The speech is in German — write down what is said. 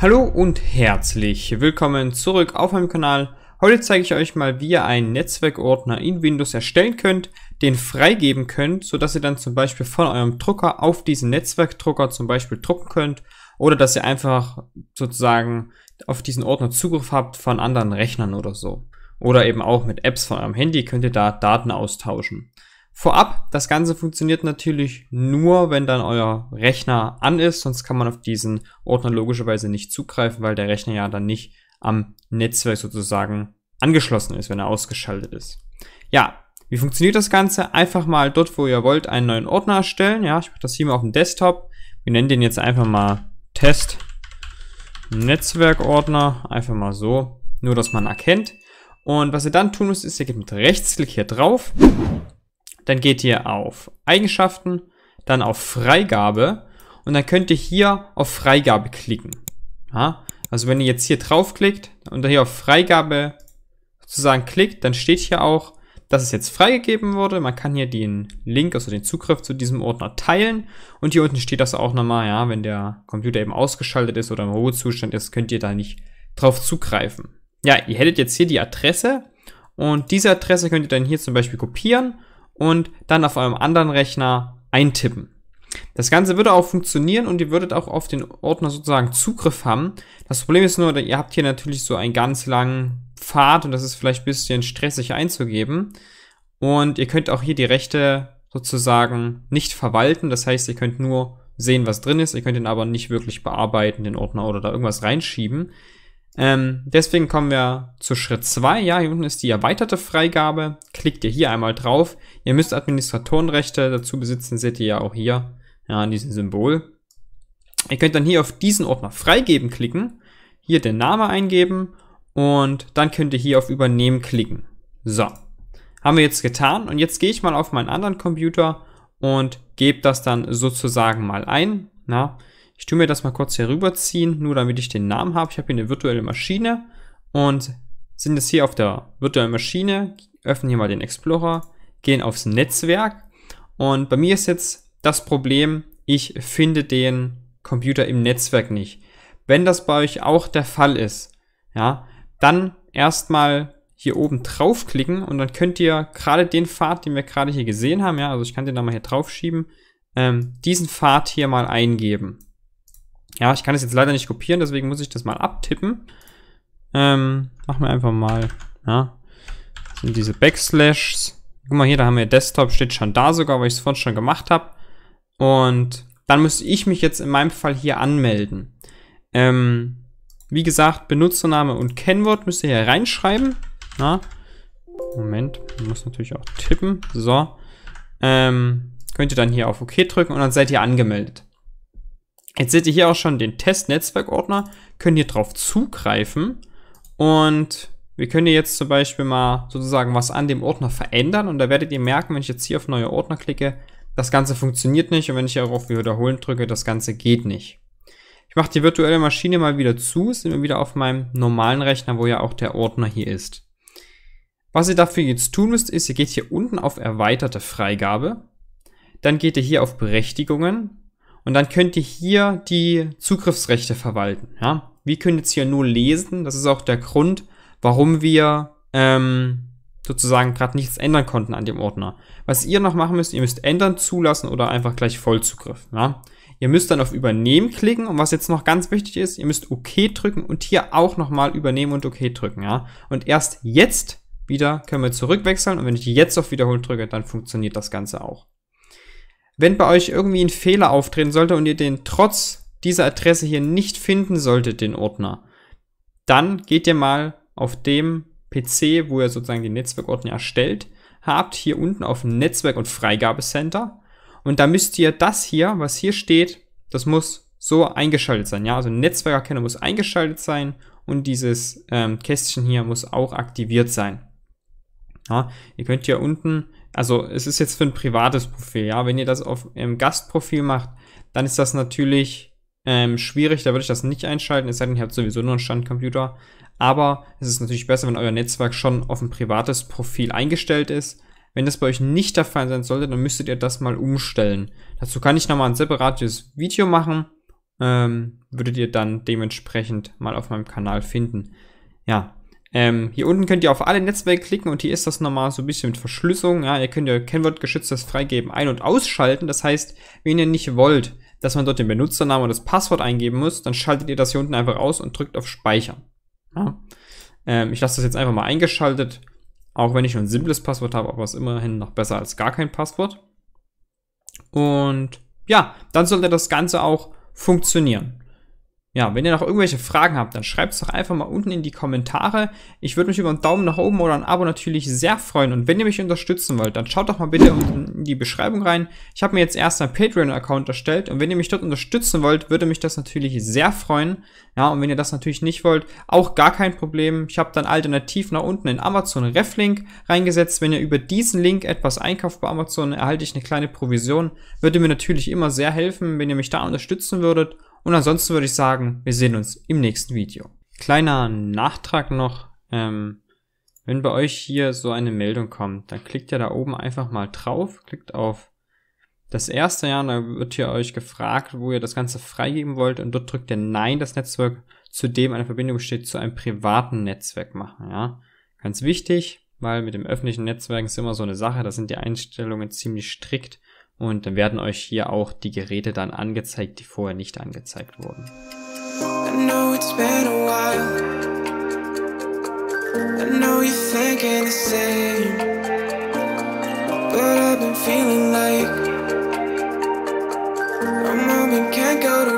Hallo und herzlich willkommen zurück auf meinem Kanal. Heute zeige ich euch mal, wie ihr einen Netzwerkordner in Windows erstellen könnt, den freigeben könnt, sodass ihr dann zum Beispiel von eurem Drucker auf diesen Netzwerkdrucker zum Beispiel drucken könnt oder dass ihr einfach sozusagen auf diesen Ordner Zugriff habt von anderen Rechnern oder so. Oder eben auch mit Apps von eurem Handy könnt ihr da Daten austauschen. Vorab, das Ganze funktioniert natürlich nur, wenn dann euer Rechner an ist, sonst kann man auf diesen Ordner logischerweise nicht zugreifen, weil der Rechner ja dann nicht am Netzwerk sozusagen angeschlossen ist, wenn er ausgeschaltet ist. Ja, wie funktioniert das Ganze? Einfach mal dort, wo ihr wollt, einen neuen Ordner erstellen. Ja, ich mache das hier mal auf dem Desktop. Wir nennen den jetzt einfach mal Test Netzwerkordner. Einfach mal so, nur dass man erkennt. Und was ihr dann tun müsst, ist, ihr geht mit Rechtsklick hier drauf dann geht ihr auf Eigenschaften, dann auf Freigabe und dann könnt ihr hier auf Freigabe klicken. Ja, also wenn ihr jetzt hier draufklickt und hier auf Freigabe sozusagen klickt, dann steht hier auch, dass es jetzt freigegeben wurde. Man kann hier den Link, also den Zugriff zu diesem Ordner teilen. Und hier unten steht das auch nochmal, ja, wenn der Computer eben ausgeschaltet ist oder im Ruhezustand ist, könnt ihr da nicht drauf zugreifen. Ja, ihr hättet jetzt hier die Adresse und diese Adresse könnt ihr dann hier zum Beispiel kopieren und dann auf eurem anderen Rechner eintippen. Das Ganze würde auch funktionieren und ihr würdet auch auf den Ordner sozusagen Zugriff haben. Das Problem ist nur, ihr habt hier natürlich so einen ganz langen Pfad und das ist vielleicht ein bisschen stressig einzugeben. Und ihr könnt auch hier die Rechte sozusagen nicht verwalten. Das heißt, ihr könnt nur sehen, was drin ist. Ihr könnt ihn aber nicht wirklich bearbeiten, den Ordner oder da irgendwas reinschieben. Ähm, deswegen kommen wir zu Schritt 2. Ja, hier unten ist die erweiterte Freigabe. Klickt ihr hier einmal drauf. Ihr müsst Administratorenrechte dazu besitzen, seht ihr ja auch hier ja, an diesem Symbol. Ihr könnt dann hier auf diesen Ordner freigeben klicken, hier den Namen eingeben und dann könnt ihr hier auf Übernehmen klicken. So, haben wir jetzt getan und jetzt gehe ich mal auf meinen anderen Computer und gebe das dann sozusagen mal ein. Na, ich tue mir das mal kurz hier rüberziehen, nur damit ich den Namen habe. Ich habe hier eine virtuelle Maschine und sind jetzt hier auf der virtuellen Maschine, öffnen hier mal den Explorer, gehen aufs Netzwerk und bei mir ist jetzt das Problem, ich finde den Computer im Netzwerk nicht. Wenn das bei euch auch der Fall ist, ja, dann erstmal hier oben draufklicken und dann könnt ihr gerade den Pfad, den wir gerade hier gesehen haben, ja, also ich kann den da mal hier draufschieben, ähm, diesen Pfad hier mal eingeben. Ja, ich kann es jetzt leider nicht kopieren, deswegen muss ich das mal abtippen. Ähm, machen wir einfach mal, ja. Das sind diese Backslashs. Guck mal hier, da haben wir Desktop, steht schon da sogar, weil ich es vorhin schon gemacht habe. Und dann müsste ich mich jetzt in meinem Fall hier anmelden. Ähm, wie gesagt, Benutzername und Kennwort müsst ihr hier reinschreiben. Na? Moment, man muss natürlich auch tippen. So. Ähm, könnt ihr dann hier auf OK drücken und dann seid ihr angemeldet. Jetzt seht ihr hier auch schon den Test-Netzwerk-Ordner, können hier drauf zugreifen und wir können hier jetzt zum Beispiel mal sozusagen was an dem Ordner verändern und da werdet ihr merken, wenn ich jetzt hier auf neue Ordner klicke, das Ganze funktioniert nicht und wenn ich hier auf Wiederholen drücke, das Ganze geht nicht. Ich mache die virtuelle Maschine mal wieder zu, sind wir wieder auf meinem normalen Rechner, wo ja auch der Ordner hier ist. Was ihr dafür jetzt tun müsst, ist, ihr geht hier unten auf Erweiterte Freigabe, dann geht ihr hier auf Berechtigungen, und dann könnt ihr hier die Zugriffsrechte verwalten. Ja? Wir können jetzt hier nur lesen. Das ist auch der Grund, warum wir ähm, sozusagen gerade nichts ändern konnten an dem Ordner. Was ihr noch machen müsst, ihr müsst ändern, zulassen oder einfach gleich Vollzugriff. Ja? Ihr müsst dann auf Übernehmen klicken und was jetzt noch ganz wichtig ist, ihr müsst OK drücken und hier auch nochmal Übernehmen und OK drücken. Ja? Und erst jetzt wieder können wir zurückwechseln und wenn ich jetzt auf Wiederholen drücke, dann funktioniert das Ganze auch. Wenn bei euch irgendwie ein Fehler auftreten sollte und ihr den trotz dieser Adresse hier nicht finden solltet, den Ordner, dann geht ihr mal auf dem PC, wo ihr sozusagen den Netzwerkordner erstellt, habt hier unten auf Netzwerk und Freigabecenter und da müsst ihr das hier, was hier steht, das muss so eingeschaltet sein. Ja, also Netzwerkerkennung muss eingeschaltet sein und dieses ähm, Kästchen hier muss auch aktiviert sein. Ja, ihr könnt hier unten also es ist jetzt für ein privates Profil, ja, wenn ihr das auf einem Gastprofil macht, dann ist das natürlich ähm, schwierig, da würde ich das nicht einschalten, es sei denn, ihr habt sowieso nur einen Standcomputer, aber es ist natürlich besser, wenn euer Netzwerk schon auf ein privates Profil eingestellt ist. Wenn das bei euch nicht der Fall sein sollte, dann müsstet ihr das mal umstellen. Dazu kann ich nochmal ein separates Video machen, ähm, würdet ihr dann dementsprechend mal auf meinem Kanal finden. Ja, ähm, hier unten könnt ihr auf alle Netzwerke klicken und hier ist das nochmal so ein bisschen mit Verschlüsselung. Ja, ihr könnt ja Kennwortgeschütztes Freigeben ein- und ausschalten. Das heißt, wenn ihr nicht wollt, dass man dort den Benutzernamen und das Passwort eingeben muss, dann schaltet ihr das hier unten einfach aus und drückt auf Speichern. Ja. Ähm, ich lasse das jetzt einfach mal eingeschaltet, auch wenn ich nur ein simples Passwort habe, aber es ist immerhin noch besser als gar kein Passwort. Und ja, dann sollte das Ganze auch funktionieren. Ja, wenn ihr noch irgendwelche Fragen habt, dann schreibt es doch einfach mal unten in die Kommentare. Ich würde mich über einen Daumen nach oben oder ein Abo natürlich sehr freuen. Und wenn ihr mich unterstützen wollt, dann schaut doch mal bitte unten in die Beschreibung rein. Ich habe mir jetzt erst einen Patreon-Account erstellt. Und wenn ihr mich dort unterstützen wollt, würde mich das natürlich sehr freuen. Ja, und wenn ihr das natürlich nicht wollt, auch gar kein Problem. Ich habe dann alternativ nach unten in Amazon Reflink reingesetzt. Wenn ihr über diesen Link etwas einkauft bei Amazon, erhalte ich eine kleine Provision. Würde mir natürlich immer sehr helfen, wenn ihr mich da unterstützen würdet. Und ansonsten würde ich sagen, wir sehen uns im nächsten Video. Kleiner Nachtrag noch, ähm, wenn bei euch hier so eine Meldung kommt, dann klickt ihr da oben einfach mal drauf, klickt auf das erste Jahr, da wird hier euch gefragt, wo ihr das Ganze freigeben wollt und dort drückt ihr Nein, das Netzwerk, zu dem eine Verbindung besteht, zu einem privaten Netzwerk machen. Ja? Ganz wichtig, weil mit dem öffentlichen Netzwerk ist immer so eine Sache, da sind die Einstellungen ziemlich strikt und dann werden euch hier auch die Geräte dann angezeigt, die vorher nicht angezeigt wurden. But I've been feeling like my moment can't go to